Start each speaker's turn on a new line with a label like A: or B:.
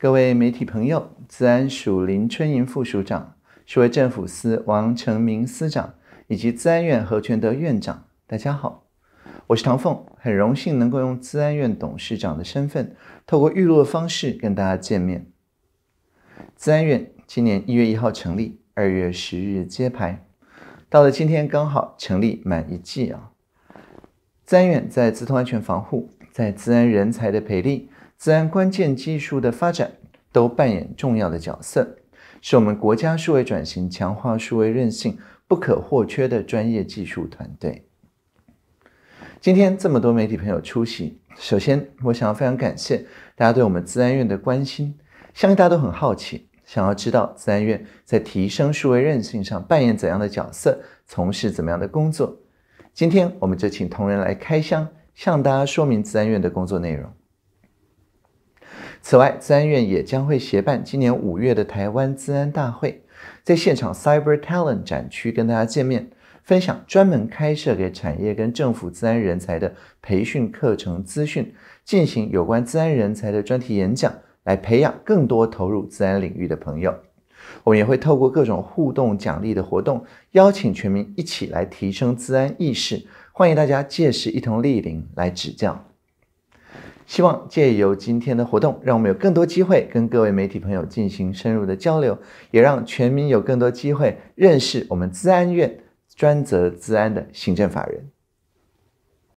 A: 各位媒体朋友，资安署林春莹副署长、市委政府司王成明司长以及资安院何全德院长，大家好，我是唐凤，很荣幸能够用资安院董事长的身份，透过预录的方式跟大家见面。资安院今年一月一号成立，二月十日揭牌，到了今天刚好成立满一季啊。资安院在资通安全防护，在资安人才的培力。自然关键技术的发展都扮演重要的角色，是我们国家数位转型、强化数位韧性不可或缺的专业技术团队。今天这么多媒体朋友出席，首先我想要非常感谢大家对我们自然院的关心，相信大家都很好奇，想要知道自然院在提升数位韧性上扮演怎样的角色，从事怎么样的工作。今天我们就请同仁来开箱，向大家说明自然院的工作内容。此外，自安院也将会协办今年五月的台湾自安大会，在现场 Cyber Talent 展区跟大家见面，分享专门开设给产业跟政府自安人才的培训课程资讯，进行有关自安人才的专题演讲，来培养更多投入自安领域的朋友。我们也会透过各种互动奖励的活动，邀请全民一起来提升自安意识，欢迎大家届时一同莅临来指教。希望借由今天的活动，让我们有更多机会跟各位媒体朋友进行深入的交流，也让全民有更多机会认识我们资安院专责资安的行政法人。